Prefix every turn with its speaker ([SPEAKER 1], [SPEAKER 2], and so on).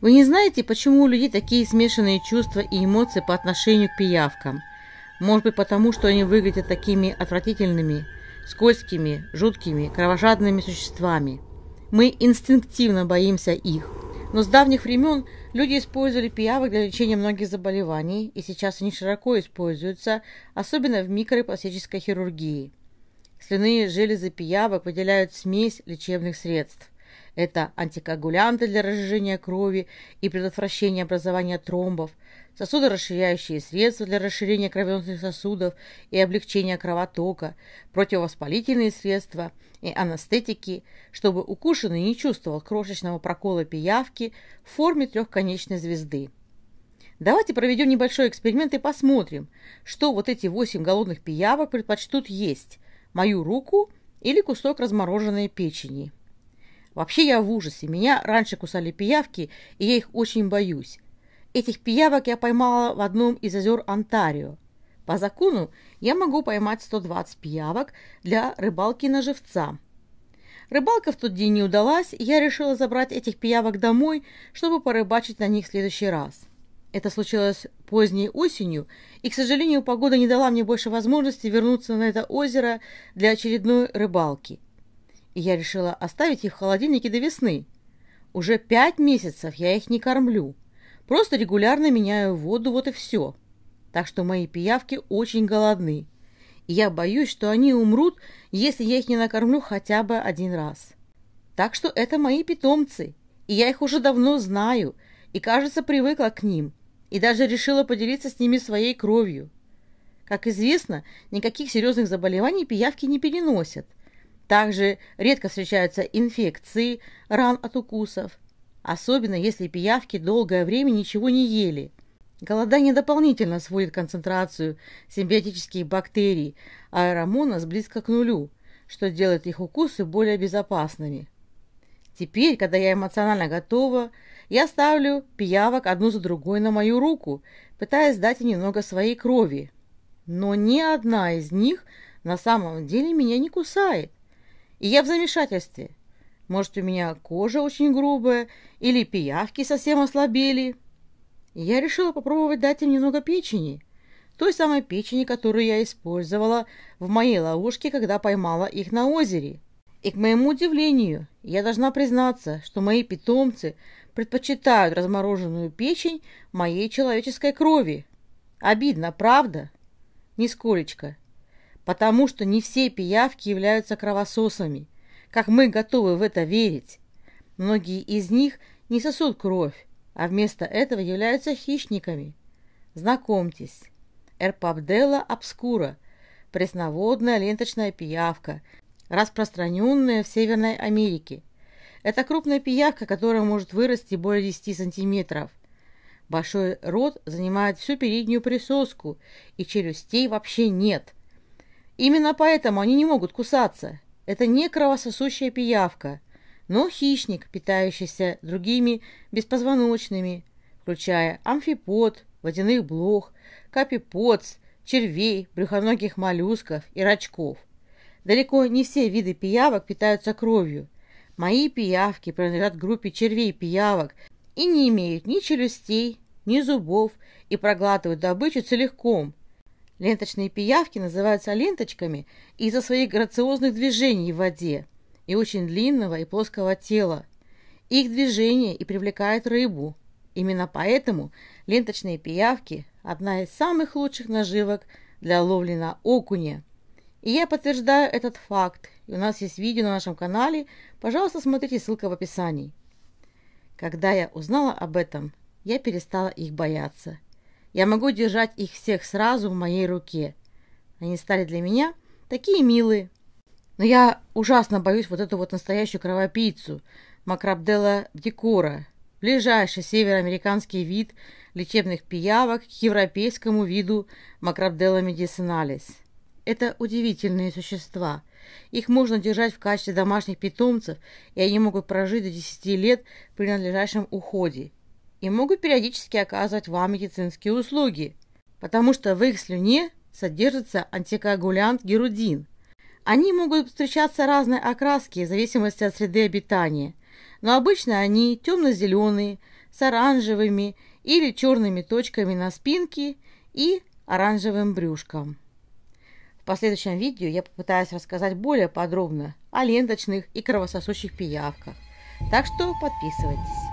[SPEAKER 1] Вы не знаете, почему у людей такие смешанные чувства и эмоции по отношению к пиявкам? Может быть, потому что они выглядят такими отвратительными, скользкими, жуткими, кровожадными существами. Мы инстинктивно боимся их. Но с давних времен люди использовали пиявок для лечения многих заболеваний, и сейчас они широко используются, особенно в микропластической хирургии. Слюные железы пиявок выделяют смесь лечебных средств. Это антикоагулянты для разжижения крови и предотвращения образования тромбов, сосудорасширяющие средства для расширения кровеносных сосудов и облегчения кровотока, противовоспалительные средства и анестетики, чтобы укушенный не чувствовал крошечного прокола пиявки в форме трехконечной звезды. Давайте проведем небольшой эксперимент и посмотрим, что вот эти восемь голодных пиявок предпочтут есть – мою руку или кусок размороженной печени. Вообще я в ужасе. Меня раньше кусали пиявки, и я их очень боюсь. Этих пиявок я поймала в одном из озер Онтарио. По закону я могу поймать 120 пиявок для рыбалки на живца. Рыбалка в тот день не удалась, и я решила забрать этих пиявок домой, чтобы порыбачить на них в следующий раз. Это случилось поздней осенью, и, к сожалению, погода не дала мне больше возможности вернуться на это озеро для очередной рыбалки – и я решила оставить их в холодильнике до весны. Уже пять месяцев я их не кормлю. Просто регулярно меняю воду, вот и все. Так что мои пиявки очень голодны. И я боюсь, что они умрут, если я их не накормлю хотя бы один раз. Так что это мои питомцы, и я их уже давно знаю, и, кажется, привыкла к ним, и даже решила поделиться с ними своей кровью. Как известно, никаких серьезных заболеваний пиявки не переносят, также редко встречаются инфекции, ран от укусов, особенно если пиявки долгое время ничего не ели. Голодание дополнительно сводит концентрацию симбиотических бактерий аэромонос близко к нулю, что делает их укусы более безопасными. Теперь, когда я эмоционально готова, я ставлю пиявок одну за другой на мою руку, пытаясь дать им немного своей крови. Но ни одна из них на самом деле меня не кусает. И я в замешательстве. Может, у меня кожа очень грубая или пиявки совсем ослабели. И я решила попробовать дать им немного печени. Той самой печени, которую я использовала в моей ловушке, когда поймала их на озере. И, к моему удивлению, я должна признаться, что мои питомцы предпочитают размороженную печень моей человеческой крови. Обидно, правда? Нисколечко потому что не все пиявки являются кровососами, как мы готовы в это верить. Многие из них не сосут кровь, а вместо этого являются хищниками. Знакомьтесь, Эрпабдела обскура, пресноводная ленточная пиявка, распространенная в Северной Америке. Это крупная пиявка, которая может вырасти более 10 сантиметров. Большой рот занимает всю переднюю присоску, и челюстей вообще нет. Именно поэтому они не могут кусаться. Это не кровососущая пиявка, но хищник, питающийся другими беспозвоночными, включая амфипод, водяных блох, капиподс, червей, брюхоногих моллюсков и рачков. Далеко не все виды пиявок питаются кровью. Мои пиявки принадлежат группе червей-пиявок и не имеют ни челюстей, ни зубов и проглатывают добычу целиком – Ленточные пиявки называются ленточками из-за своих грациозных движений в воде и очень длинного и плоского тела. Их движение и привлекает рыбу. Именно поэтому ленточные пиявки – одна из самых лучших наживок для ловли на окуня. И я подтверждаю этот факт. И у нас есть видео на нашем канале. Пожалуйста, смотрите, ссылка в описании. Когда я узнала об этом, я перестала их бояться – я могу держать их всех сразу в моей руке. Они стали для меня такие милые. Но я ужасно боюсь вот эту вот настоящую кровопийцу, Макрабдела декора, ближайший североамериканский вид лечебных пиявок к европейскому виду Макрабдела медициналис. Это удивительные существа. Их можно держать в качестве домашних питомцев, и они могут прожить до 10 лет при надлежащем уходе и могут периодически оказывать вам медицинские услуги, потому что в их слюне содержится антикоагулянт герудин. Они могут встречаться разной окраски в зависимости от среды обитания, но обычно они темно-зеленые, с оранжевыми или черными точками на спинке и оранжевым брюшком. В последующем видео я попытаюсь рассказать более подробно о ленточных и кровососущих пиявках, так что подписывайтесь.